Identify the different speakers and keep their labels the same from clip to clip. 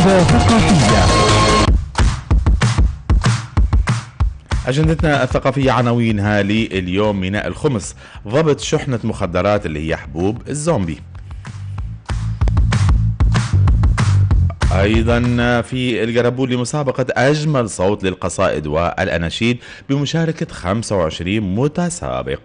Speaker 1: ثقافية أجندتنا الثقافية عناوينها لليوم ميناء الخمس ضبط شحنة مخدرات اللي هي حبوب الزومبي ايضا في القربول لمسابقه اجمل صوت للقصائد والاناشيد بمشاركه 25 متسابق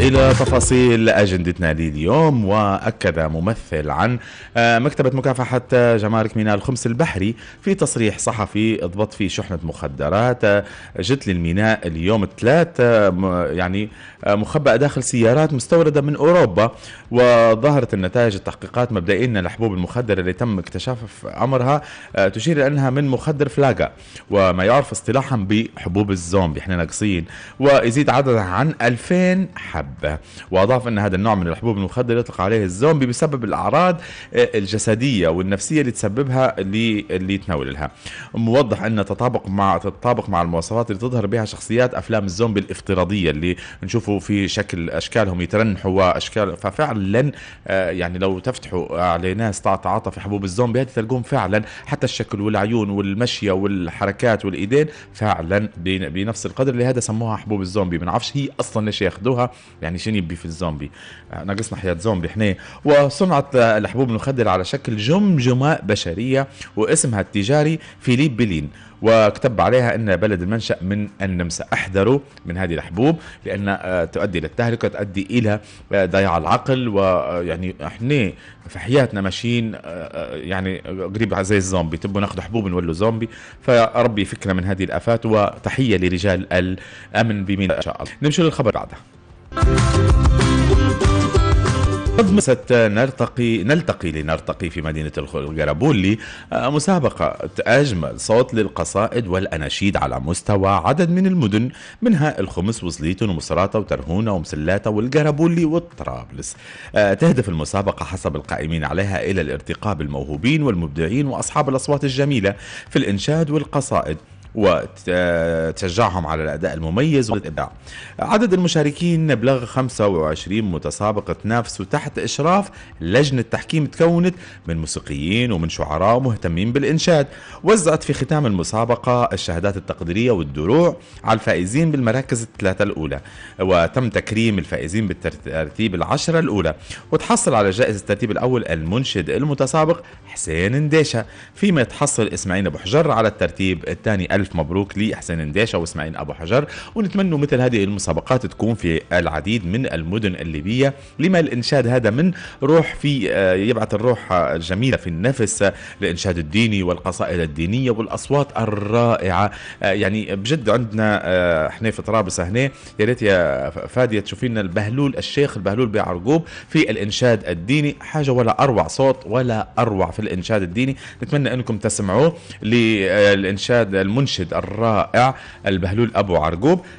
Speaker 1: إلى تفاصيل أجندتنا لليوم وأكد ممثل عن آه، مكتبة مكافحة جمارك ميناء الخمس البحري في تصريح صحفي اضبط في شحنة مخدرات آه، جت للميناء اليوم الثلاث آه، يعني مخبأ داخل سيارات مستوردة من أوروبا وظهرت النتائج التحقيقات مبدئيا أن الحبوب المخدرة اللي تم اكتشاف أمرها تشير إلى أنها من مخدر فلاجا وما يعرف اصطلاحا بحبوب الزومبي احنا ناقصين ويزيد عددها عن 2000 حبيب المحبة وأضاف أن هذا النوع من الحبوب المخدرة يطلق عليه الزومبي بسبب الأعراض آه، الجسدية والنفسية اللي تسببها اللي, اللي لها موضح أن تطابق مع تطابق مع المواصفات اللي تظهر بها شخصيات أفلام الزومبي الافتراضية اللي نشوفوا في شكل أشكالهم يترنحوا وأشكال ففعلا آه، يعني لو تفتحوا على ناس تعاطى في حبوب الزومبي هذه تلقون فعلا حتى الشكل والعيون والمشية والحركات والإيدين فعلا بنفس القدر لهذا سموها حبوب الزومبي ما نعرفش هي أصلا ليش ياخذوها يعني شنو يبي في الزومبي آه، ناقصنا حياه زومبي احنا وصنعت آه، الحبوب المخدره على شكل جمجمه بشريه واسمها التجاري فيليب بيلين وكتب عليها ان بلد المنشا من النمسا احذروا من هذه الحبوب لان آه، تؤدي الى التهلكه تؤدي الى ضياع العقل ويعني احنا في حياتنا ماشيين يعني قريب زي الزومبي تبوا ناخذ حبوب نولوا زومبي فربي فكرة من هذه الافات وتحيه لرجال الامن بمين ان شاء الله نمشي للخبر بعدها نلتقي نرتقي نلتقي لنرتقي في مدينة الجرابولي مسابقة أجمل صوت للقصائد والأناشيد على مستوى عدد من المدن منها الخمس وزليتون ومصراتة وترهونة ومسلاتة والجرابولي والطرابلس آه، تهدف المسابقة حسب القائمين عليها إلى الارتقاء بالموهوبين والمبدعين وأصحاب الأصوات الجميلة في الإنشاد والقصائد وتشجعهم على الأداء المميز والإبداع عدد المشاركين بلغ 25 متسابقة تنافسوا تحت إشراف لجنة تحكيم تكونت من موسيقيين ومن شعراء مهتمين بالإنشاد وزعت في ختام المسابقة الشهادات التقديرية والدروع على الفائزين بالمراكز الثلاثة الأولى وتم تكريم الفائزين بالترتيب العشرة الأولى وتحصل على جائزة الترتيب الأول المنشد المتسابق حسين نديشة فيما تحصل إسماعيل أبو حجر على الترتيب الثاني الف مبروك لاحسان نداشة واسماعيل ابو حجر ونتمنى مثل هذه المسابقات تكون في العديد من المدن الليبيه لما الانشاد هذا من روح في آه، يبعث الروح الجميله في النفس الانشاد الديني والقصائد الدينيه والاصوات الرائعه آه، يعني بجد عندنا احنا آه، في طرابلس هنا يا ريت يا فاديه تشوفي لنا البهلول الشيخ البهلول بعرقوب في الانشاد الديني حاجه ولا اروع صوت ولا اروع في الانشاد الديني نتمنى انكم تسمعوه للانشاد المنشد المنشد الرائع البهلول أبو عرقوب